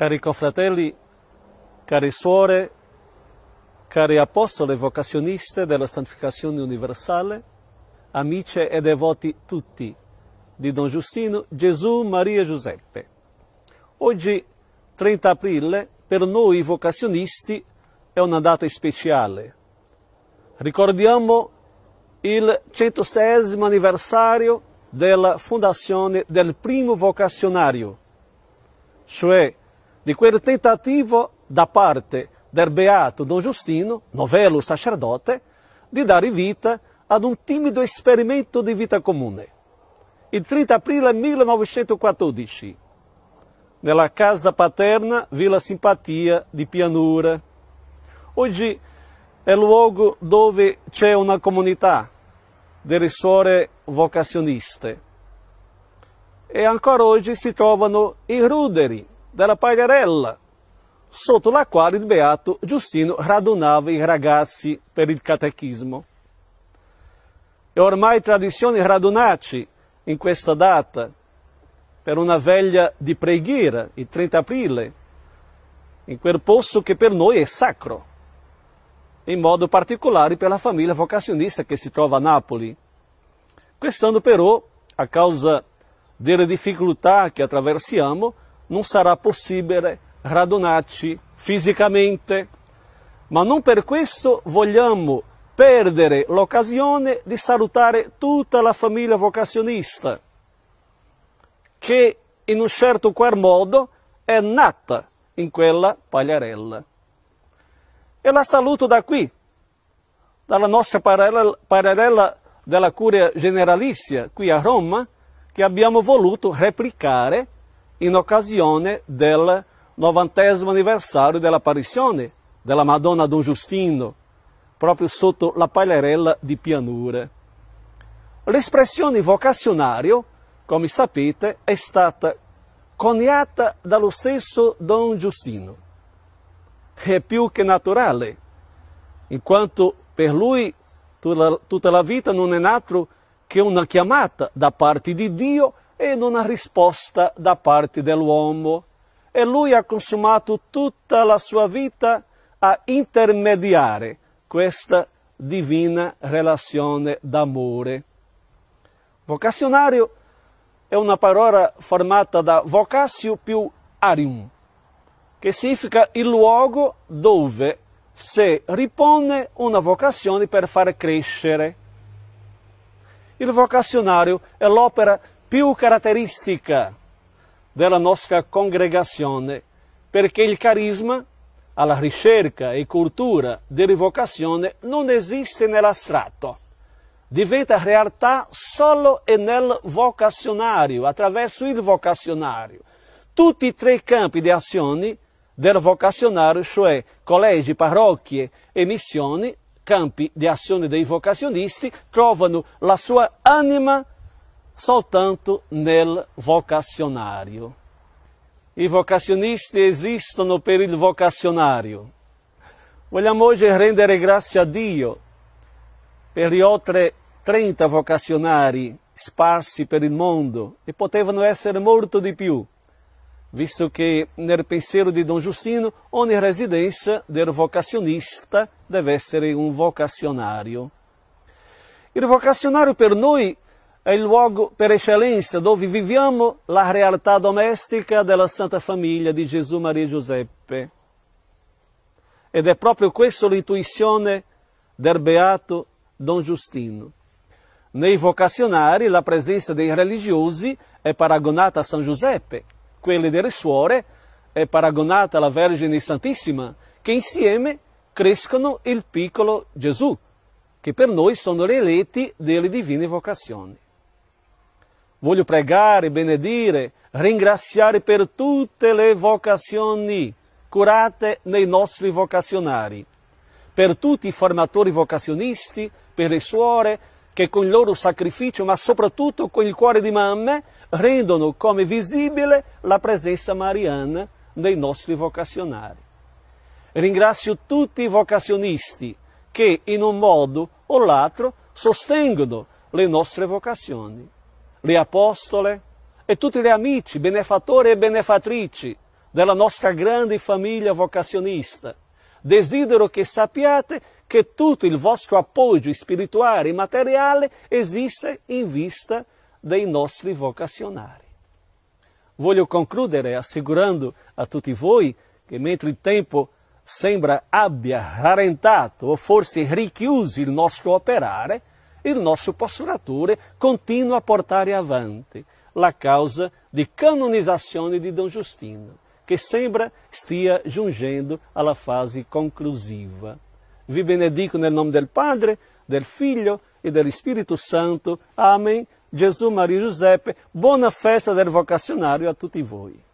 Cari confratelli, cari suore, cari apostoli vocazionisti della santificazione universale, amici e devoti tutti di Don Giustino, Gesù, Maria e Giuseppe. Oggi, 30 aprile, per noi vocazionisti è una data speciale. Ricordiamo il 106 anniversario della fondazione del primo vocazionario, cioè di quel tentativo da parte del beato Don Giustino, novello sacerdote, di dare vita ad un timido esperimento di vita comune. Il 30 aprile 1914, nella casa paterna Villa Simpatia di Pianura. Oggi è luogo dove c'è una comunità delle suore vocazioniste e ancora oggi si trovano i ruderi della pagarella, sotto la quale il beato Giustino radunava i ragazzi per il catechismo. È ormai tradizione radunarci in questa data per una veglia di preghiera, il 30 aprile, in quel posto che per noi è sacro, in modo particolare per la famiglia vocazionista che si trova a Napoli. Quest'anno però, a causa delle difficoltà che attraversiamo, non sarà possibile radunarci fisicamente, ma non per questo vogliamo perdere l'occasione di salutare tutta la famiglia vocazionista, che in un certo qual modo è nata in quella pagliarella. E la saluto da qui, dalla nostra parallela della Curia Generalizia qui a Roma, che abbiamo voluto replicare in occasione del novantesimo anniversario dell'apparizione della Madonna Don Giustino, proprio sotto la paglierella di pianure. L'espressione vocazionario, come sapete, è stata coniata dallo stesso Don Giustino. È più che naturale, in quanto per lui tutta la vita non è altro che una chiamata da parte di Dio e in una risposta da parte dell'uomo e lui ha consumato tutta la sua vita a intermediare questa divina relazione d'amore. Vocazionario è una parola formata da vocatio più arium, che significa il luogo dove si ripone una vocazione per far crescere. Il vocazionario è l'opera più caratteristica della nostra congregazione, perché il carisma alla ricerca e cultura di non esiste nell'astratto, diventa realtà solo e nel vocazionario, attraverso il vocazionario. Tutti e tre i campi di azioni del vocazionario, cioè collegi, parrocchie e missioni, campi di azione dei vocazionisti, trovano la sua anima soltanto nel vocacionário. I vocacionisti esistono per il vocacionario. Vogliamo oggi rendere grazie a Dio per gli oltre 30 vocacionari sparsi per il mondo e potevano essere molto di più, visto che nel pensiero di Don Giustino ogni residenza del vocacionista deve essere un vocacionario. Il vocacionario per noi è il luogo per eccellenza dove viviamo la realtà domestica della Santa Famiglia di Gesù, Maria Giuseppe. Ed è proprio questa l'intuizione del beato Don Giustino. Nei vocazionari la presenza dei religiosi è paragonata a San Giuseppe, quella delle suore è paragonata alla Vergine Santissima, che insieme crescono il piccolo Gesù, che per noi sono le reti delle divine vocazioni. Voglio pregare, benedire, ringraziare per tutte le vocazioni curate nei nostri vocazionari, per tutti i formatori vocazionisti, per le suore che con il loro sacrificio, ma soprattutto con il cuore di mamme, rendono come visibile la presenza mariana nei nostri vocazionari. Ringrazio tutti i vocazionisti che in un modo o l'altro sostengono le nostre vocazioni le apostole e tutti gli amici, benefattori e benefatrici della nostra grande famiglia vocazionista. Desidero che sappiate che tutto il vostro appoggio spirituale e materiale esiste in vista dei nostri vocazionari. Voglio concludere assicurando a tutti voi che mentre il tempo sembra abbia rallentato o forse richiuso il nostro operare, il nosso pastorature é continua a portare avanti la causa di canonizzazione di Don Giustino, che sembra stia giungendo alla fase conclusiva. Vi benedico nel nome del Padre, del Figlio e Espírito Santo. Amen. Gesù, Maria e Giuseppe, buona festa del vocazionario a tutti voi.